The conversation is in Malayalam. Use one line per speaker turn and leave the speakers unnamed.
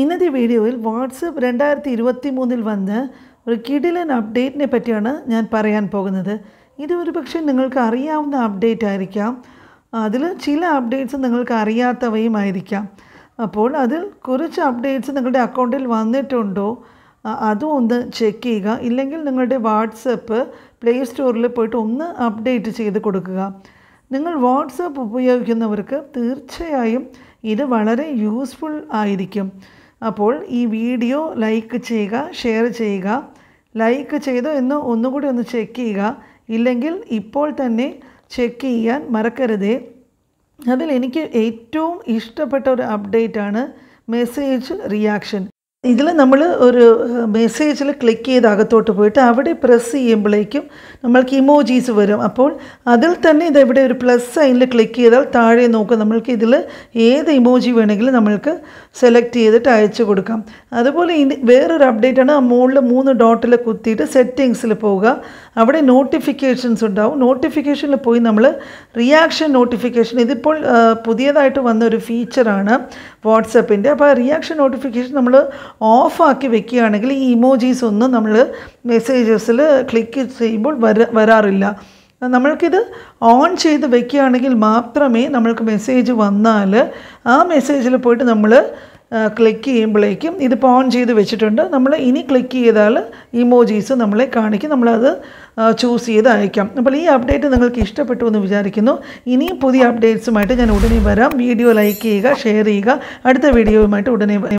ഇന്നത്തെ വീഡിയോയിൽ വാട്സപ്പ് രണ്ടായിരത്തി ഇരുപത്തി മൂന്നിൽ വന്ന് ഒരു കിടിലൻ അപ്ഡേറ്റിനെ പറ്റിയാണ് ഞാൻ പറയാൻ പോകുന്നത് ഇത് ഒരുപക്ഷെ നിങ്ങൾക്ക് അറിയാവുന്ന അപ്ഡേറ്റ് ആയിരിക്കാം അതിൽ ചില അപ്ഡേറ്റ്സ് നിങ്ങൾക്ക് അറിയാത്തവയും ആയിരിക്കാം അപ്പോൾ അതിൽ കുറച്ച് അപ്ഡേറ്റ്സ് നിങ്ങളുടെ അക്കൗണ്ടിൽ വന്നിട്ടുണ്ടോ അതും ഒന്ന് ചെക്ക് ചെയ്യുക ഇല്ലെങ്കിൽ നിങ്ങളുടെ വാട്സപ്പ് പ്ലേ സ്റ്റോറിൽ പോയിട്ട് ഒന്ന് അപ്ഡേറ്റ് ചെയ്ത് കൊടുക്കുക നിങ്ങൾ വാട്സപ്പ് ഉപയോഗിക്കുന്നവർക്ക് തീർച്ചയായും ഇത് വളരെ യൂസ്ഫുൾ ആയിരിക്കും അപ്പോൾ ഈ വീഡിയോ ലൈക്ക് ചെയ്യുക ഷെയർ ചെയ്യുക ലൈക്ക് ചെയ്തോ എന്ന് ഒന്നുകൂടി ഒന്ന് ചെക്ക് ചെയ്യുക ഇല്ലെങ്കിൽ ഇപ്പോൾ തന്നെ ചെക്ക് ചെയ്യാൻ മറക്കരുതേ അതിൽ എനിക്ക് ഏറ്റവും ഇഷ്ടപ്പെട്ട ഒരു അപ്ഡേറ്റാണ് മെസ്സേജ് റിയാക്ഷൻ ഇതിൽ നമ്മൾ ഒരു മെസ്സേജിൽ ക്ലിക്ക് ചെയ്ത് അകത്തോട്ട് പോയിട്ട് അവിടെ പ്രസ് ചെയ്യുമ്പോഴേക്കും നമ്മൾക്ക് ഇമോജീസ് വരും അപ്പോൾ അതിൽ തന്നെ ഇത് ഇവിടെ ഒരു പ്ലസ് സൈനിൽ ക്ലിക്ക് ചെയ്താൽ താഴെ നോക്കുക നമ്മൾക്ക് ഇതിൽ ഏത് ഇമോജി വേണമെങ്കിലും നമ്മൾക്ക് സെലക്ട് ചെയ്തിട്ട് അയച്ചു കൊടുക്കാം അതുപോലെ ഇനി വേറൊരു അപ്ഡേറ്റാണ് ആ മുകളിൽ മൂന്ന് ഡോട്ടിൽ കുത്തിയിട്ട് സെറ്റിങ്സിൽ പോവുക അവിടെ നോട്ടിഫിക്കേഷൻസ് ഉണ്ടാവും നോട്ടിഫിക്കേഷനിൽ പോയി നമ്മൾ റിയാക്ഷൻ നോട്ടിഫിക്കേഷൻ ഇതിപ്പോൾ പുതിയതായിട്ട് വന്ന ഒരു ഫീച്ചറാണ് വാട്സപ്പിൻ്റെ അപ്പോൾ ആ റിയാക്ഷൻ നോട്ടിഫിക്കേഷൻ നമ്മൾ ഓഫാക്കി വെക്കുകയാണെങ്കിൽ ഈ ഇമോജീസ് ഒന്നും നമ്മൾ മെസ്സേജസിൽ ക്ലിക്ക് ചെയ്യുമ്പോൾ വര വരാറില്ല നമ്മൾക്കിത് ഓൺ ചെയ്ത് വെക്കുകയാണെങ്കിൽ മാത്രമേ നമ്മൾക്ക് മെസ്സേജ് വന്നാൽ ആ മെസ്സേജിൽ പോയിട്ട് നമ്മൾ ക്ലിക്ക് ചെയ്യുമ്പോഴേക്കും ഇതിപ്പോൾ ഓൺ ചെയ്ത് വെച്ചിട്ടുണ്ട് നമ്മൾ ഇനി ക്ലിക്ക് ചെയ്താൽ ഇമോജീസ് നമ്മളെ കാണിക്കും നമ്മളത് ചൂസ് ചെയ്ത് അയക്കാം അപ്പോൾ ഈ അപ്ഡേറ്റ് നിങ്ങൾക്ക് ഇഷ്ടപ്പെട്ടു എന്ന് വിചാരിക്കുന്നു ഇനിയും പുതിയ അപ്ഡേറ്റ്സുമായിട്ട് ഞാൻ ഉടനെ വരാം വീഡിയോ ലൈക്ക് ചെയ്യുക ഷെയർ ചെയ്യുക അടുത്ത വീഡിയോയുമായിട്ട് ഉടനെ